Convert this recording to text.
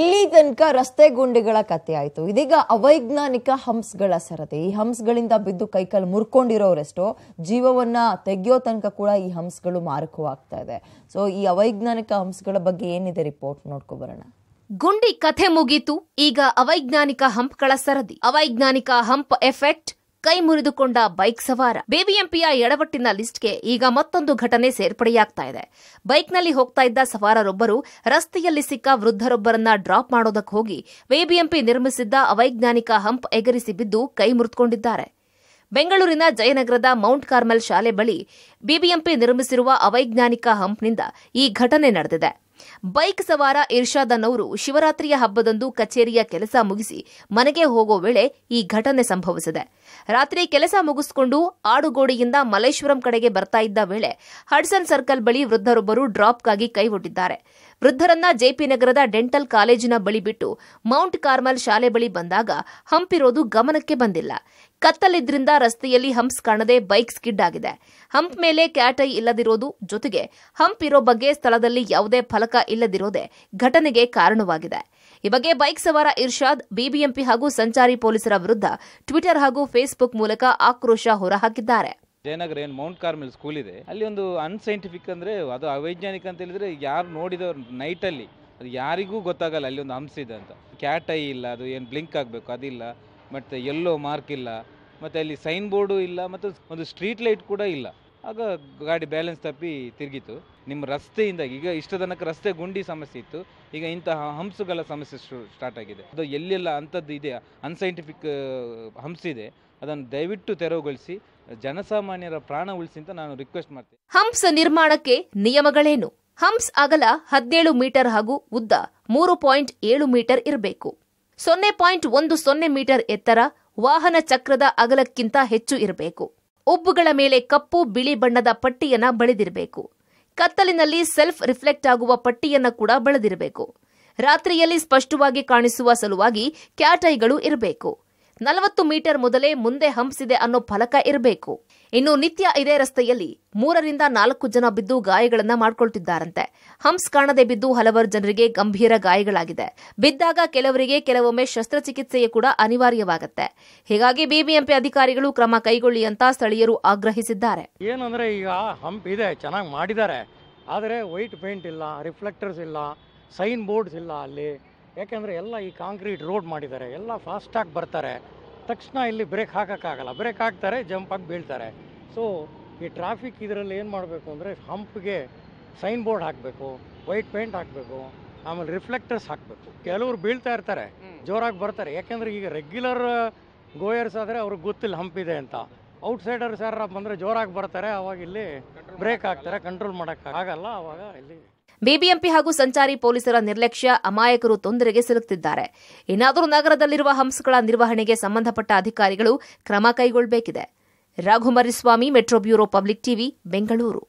ಇಲ್ಲಿ ತನಕ ರಸ್ತೆ ಗುಂಡಿಗಳ ಕತೆ ಆಯಿತು ಇದೀಗ ಅವೈಜ್ಞಾನಿಕ ಹಂಸ್ಗಳ ಸರದಿ ಈ ಹಂಸ್ಗಳಿಂದ ಬಿದ್ದು ಕೈಕಲ್ಲಿ ಮುರ್ಕೊಂಡಿರೋರೆಷ್ಟೋ ಜೀವವನ್ನ ತೆಗೆಯೋ ತನಕ ಕೂಡ ಈ ಹಂಸ್ಗಳು ಮಾರಕವಾಗ್ತಾ ಇದೆ ಸೊ ಈ ಅವೈಜ್ಞಾನಿಕ ಹಂಸ್ಗಳ ಬಗ್ಗೆ ಏನಿದೆ ರಿಪೋರ್ಟ್ ನೋಡ್ಕೊ ಬರೋಣ ಗುಂಡಿ ಕಥೆ ಮುಗೀತು ಈಗ ಅವೈಜ್ಞಾನಿಕ ಹಂಪ್ಗಳ ಸರದಿ ಅವೈಜ್ಞಾನಿಕ ಹಂಪ್ ಎಫೆಕ್ಟ್ ಕೈ ಮುರಿದುಕೊಂಡ ಬೈಕ್ ಸವಾರ ಬಿಬಿಎಂಪಿಯ ಎಡವಟ್ಟಿನ ಲಿಸ್ಟ್ಗೆ ಈಗ ಮತ್ತೊಂದು ಘಟನೆ ಸೇರ್ಪಡೆಯಾಗ್ತಾ ಇದೆ ಬೈಕ್ನಲ್ಲಿ ಹೋಗ್ತಾ ಇದ್ದ ಸವಾರರೊಬ್ಬರು ರಸ್ತೆಯಲ್ಲಿ ಸಿಕ್ಕ ವೃದ್ಧರೊಬ್ಬರನ್ನ ಡ್ರಾಪ್ ಮಾಡೋದಕ್ಕೆ ಹೋಗಿ ಬಿಬಿಎಂಪಿ ನಿರ್ಮಿಸಿದ್ದ ಅವೈಜ್ಞಾನಿಕ ಹಂಪ್ ಎಗರಿಸಿ ಬಿದ್ದು ಕೈ ಮುರಿದುಕೊಂಡಿದ್ದಾರೆ ಬೆಂಗಳೂರಿನ ಜಯನಗರದ ಮೌಂಟ್ ಕಾರ್ಮೆಲ್ ಶಾಲೆ ಬಳಿ ಬಿಬಿಎಂಪಿ ನಿರ್ಮಿಸಿರುವ ಅವೈಜ್ಞಾನಿಕ ಹಂಪ್ನಿಂದ ಈ ಘಟನೆ ನಡೆದಿದೆ ಬೈಕ್ ಸವಾರ ಅವರು ಶಿವರಾತ್ರಿಯ ಹಬ್ಬದಂದು ಕಚೇರಿಯ ಕೆಲಸ ಮುಗಿಸಿ ಮನೆಗೆ ಹೋಗೋ ವೇಳೆ ಈ ಘಟನೆ ಸಂಭವಿಸಿದೆ ರಾತ್ರಿ ಕೆಲಸ ಮುಗಿಸಿಕೊಂಡು ಆಡುಗೋಡಿಯಿಂದ ಮಲ್ಲೇಶ್ವರಂ ಕಡೆಗೆ ಬರ್ತಾ ಇದ್ದ ವೇಳೆ ಹಡ್ಸನ್ ಸರ್ಕಲ್ ಬಳಿ ವೃದ್ಧರೊಬ್ಬರು ಡ್ರಾಪ್ಗಾಗಿ ಕೈಗೊಟ್ಟಿದ್ದಾರೆ ವೃದ್ಧರನ್ನ ಜೆಪಿ ನಗರದ ಡೆಂಟಲ್ ಕಾಲೇಜಿನ ಬಳಿ ಬಿಟ್ಟು ಮೌಂಟ್ ಕಾರ್ಮಲ್ ಶಾಲೆ ಬಳಿ ಬಂದಾಗ ಹಂಪಿರೋದು ಗಮನಕ್ಕೆ ಬಂದಿಲ್ಲ ಕತ್ತಲಿದ್ರಿಂದ ರಸ್ತೆಯಲ್ಲಿ ಹಂಪ್ಸ್ ಕಾಣದೆ ಬೈಕ್ ಸ್ಕಿಡ್ ಆಗಿದೆ ಹಂಪ್ ಮೇಲೆ ಕ್ಯಾಟೈ ಇಲ್ಲದಿರೋದು ಜೊತೆಗೆ ಹಂಪ್ ಇರೋ ಬಗ್ಗೆ ಸ್ಥಳದಲ್ಲಿ ಯಾವುದೇ ಫಲಕ ಇಲ್ಲದಿರೋದೇ ಘಟನೆಗೆ ಕಾರಣವಾಗಿದೆ ಈ ಬಗ್ಗೆ ಬೈಕ್ ಸವಾರ ಇರ್ಷಾದ್ ಬಿಬಿಎಂಪಿ ಹಾಗೂ ಸಂಚಾರಿ ಪೊಲೀಸರ ವಿರುದ್ಧ ಟ್ವಿಟರ್ ಹಾಗೂ ಫೇಸ್ಬುಕ್ ಮೂಲಕ ಆಕ್ರೋಶ ಹೊರಹಾಕಿದ್ದಾರೆ ಜಯನಗರ ಏನು ಮೌಂಟ್ ಕಾರ್ಮೆಲ್ ಸ್ಕೂಲ್ ಇದೆ ಅಲ್ಲಿ ಒಂದು ಅನ್ಸೈಂಟಿಫಿಕ್ ಅಂದರೆ ಅದು ಅವೈಜ್ಞಾನಿಕ ಅಂತ ಹೇಳಿದ್ರೆ ಯಾರು ನೋಡಿದವ್ರು ನೈಟಲ್ಲಿ ಅದು ಯಾರಿಗೂ ಗೊತ್ತಾಗಲ್ಲ ಅಲ್ಲಿ ಒಂದು ಹಂಸ ಇದೆ ಅಂತ ಕ್ಯಾಟ್ ಐ ಇಲ್ಲ ಅದು ಏನು ಬ್ಲಿಂಕ್ ಆಗಬೇಕು ಅದಿಲ್ಲ ಮತ್ತು ಎಲ್ಲೋ ಮಾರ್ಕ್ ಇಲ್ಲ ಮತ್ತು ಅಲ್ಲಿ ಸೈನ್ ಬೋರ್ಡು ಇಲ್ಲ ಮತ್ತು ಒಂದು ಸ್ಟ್ರೀಟ್ ಲೈಟ್ ಕೂಡ ಇಲ್ಲ ಆಗ ಗಾಡಿ ಬ್ಯಾಲೆನ್ಸ್ ತಪ್ಪಿ ತಿರುಗಿತು ನಿಮ್ಮ ರಸ್ತೆಯಿಂದ ಈಗ ಇಷ್ಟು ತನಕ ರಸ್ತೆ ಗುಂಡಿ ಸಮಸ್ಯೆ ಇತ್ತು ಈಗ ಇಂತಹ ಹಂಸಗಳ ಸಮಸ್ಯೆ ಸ್ಟಾರ್ಟ್ ಆಗಿದೆ ಅದು ಎಲ್ಲೆಲ್ಲ ಅಂಥದ್ದು ಇದೆ ಅನ್ಸೈಂಟಿಫಿಕ್ ಹಂಸಿದೆ ಅದನ್ನು ದಯವಿಟ್ಟು ತೆರವುಗೊಳಿಸಿ ಜನಸಾಮಾನ್ಯರ ಪ್ರಾಣ ಉಳಿಸಿ ಅಂತ ನಾನು ರಿಕ್ವೆಸ್ಟ್ ಮಾಡ್ತೇನೆ ಹಂಸ ನಿರ್ಮಾಣಕ್ಕೆ ನಿಯಮಗಳೇನು ಹಂಸ್ ಅಗಲ ಹದಿನೇಳು ಮೀಟರ್ ಹಾಗೂ ಉದ್ದ ಮೂರು ಪಾಯಿಂಟ್ ಏಳು ಮೀಟರ್ ಇರಬೇಕು ಸೊನ್ನೆ ಪಾಯಿಂಟ್ ಒಂದು ಸೊನ್ನೆ ಮೀಟರ್ ಎತ್ತರ ವಾಹನ ಚಕ್ರದ ಅಗಲಕ್ಕಿಂತ ಹೆಚ್ಚು ಇರಬೇಕು ಉಬ್ಬುಗಳ ಮೇಲೆ ಕಪ್ಪು ಬಿಳಿ ಬಣ್ಣದ ಪಟ್ಟಿಯನ್ನ ಬಳಿದಿರಬೇಕು ಕತ್ತಲಿನಲ್ಲಿ ಸೆಲ್ಫ್ ರಿಫ್ಲೆಕ್ಟ್ ಆಗುವ ಪಟ್ಟಿಯನ್ನು ಕೂಡ ಬೆಳೆದಿರಬೇಕು ರಾತ್ರಿಯಲ್ಲಿ ಸ್ಪಷ್ಟವಾಗಿ ಕಾಣಿಸುವ ಸಲುವಾಗಿ ಕ್ಯಾಟೈಗಳು ಇರಬೇಕು ನಲವತ್ತು ಮೀಟರ್ ಮೊದಲೇ ಮುಂದೆ ಹಂಪಿಸಿದೆ ಅನ್ನೋ ಫಲಕ ಇರಬೇಕು ಇನ್ನು ನಿತ್ಯ ಇದೇ ರಸ್ತೆಯಲ್ಲಿ ಮೂರರಿಂದ ನಾಲ್ಕು ಜನ ಬಿದ್ದು ಗಾಯಗಳನ್ನ ಮಾಡಿಕೊಳ್ತಿದ್ದಾರಂತೆ ಹಂಪ್ಸ್ ಕಾಣದೇ ಬಿದ್ದು ಹಲವಾರು ಜನರಿಗೆ ಗಂಭೀರ ಗಾಯಗಳಾಗಿದೆ ಬಿದ್ದಾಗ ಕೆಲವರಿಗೆ ಕೆಲವೊಮ್ಮೆ ಶಸ್ತ್ರಚಿಕಿತ್ಸೆಯೂ ಕೂಡ ಅನಿವಾರ್ಯವಾಗುತ್ತೆ ಹೀಗಾಗಿ ಬಿಬಿಎಂಪಿ ಅಧಿಕಾರಿಗಳು ಕ್ರಮ ಕೈಗೊಳ್ಳಿ ಅಂತ ಸ್ಥಳೀಯರು ಆಗ್ರಹಿಸಿದ್ದಾರೆ ಏನಂದ್ರೆ ಈಗ ಹಂಪ್ ಇದೆ ಚೆನ್ನಾಗಿ ಮಾಡಿದ್ದಾರೆ ಆದರೆ ವೈಟ್ ಪೇಂಟ್ ಇಲ್ಲ ರಿಫ್ಲೆಕ್ಟರ್ಸ್ ಇಲ್ಲ ಸೈನ್ ಬೋರ್ಡ್ಸ್ ಇಲ್ಲ ಅಲ್ಲಿ ಯಾಕೆಂದರೆ ಎಲ್ಲ ಈ ಕಾಂಕ್ರೀಟ್ ರೋಡ್ ಮಾಡಿದ್ದಾರೆ ಎಲ್ಲ ಫಾಸ್ಟಾಗಿ ಬರ್ತಾರೆ ತಕ್ಷಣ ಇಲ್ಲಿ ಬ್ರೇಕ್ ಹಾಕೋಕ್ಕಾಗಲ್ಲ ಬ್ರೇಕ್ ಹಾಕ್ತಾರೆ ಜಂಪ್ ಆಗಿ ಬೀಳ್ತಾರೆ ಸೊ ಈ ಟ್ರಾಫಿಕ್ ಇದರಲ್ಲಿ ಏನು ಮಾಡಬೇಕು ಅಂದರೆ ಹಂಪ್ಗೆ ಸೈನ್ ಬೋರ್ಡ್ ಹಾಕಬೇಕು ವೈಟ್ ಪೇಂಟ್ ಹಾಕಬೇಕು ಆಮೇಲೆ ರಿಫ್ಲೆಕ್ಟರ್ಸ್ ಹಾಕಬೇಕು ಕೆಲವರು ಬೀಳ್ತಾ ಇರ್ತಾರೆ ಜೋರಾಗಿ ಬರ್ತಾರೆ ಯಾಕೆಂದರೆ ಈಗ ರೆಗ್ಯುಲರ್ ಗೋಯರ್ಸ್ ಆದರೆ ಅವ್ರಿಗೆ ಗೊತ್ತಿಲ್ಲ ಹಂಪಿದೆ ಅಂತ ಔಟ್ಸೈಡರ್ಸ್ ಯಾರು ಬಂದ್ರೆ ಜೋರಾಗಿ ಬರ್ತಾರೆ ಅವಾಗ ಇಲ್ಲಿ ಬ್ರೇಕ್ ಆಗ್ತಾರೆ ಕಂಟ್ರೋಲ್ ಮಾಡಕ್ ಆಗಲ್ಲ ಅವಾಗ ಇಲ್ಲಿ ಬಿಬಿಎಂಪಿ ಹಾಗೂ ಸಂಚಾರಿ ಪೊಲೀಸರ ನಿರ್ಲಕ್ಷ್ಯ ಅಮಾಯಕರು ತೊಂದರೆಗೆ ಸಿಲುಕ್ತಿದ್ದಾರೆ ಇನ್ನಾದರೂ ನಗರದಲ್ಲಿರುವ ಹಂಸಗಳ ನಿರ್ವಹಣೆಗೆ ಸಂಬಂಧಪಟ್ಟ ಅಧಿಕಾರಿಗಳು ಕ್ರಮ ಕೈಗೊಳ್ಳಬೇಕಿದೆ Raghumariswamy metro bureau public TV Bengaluru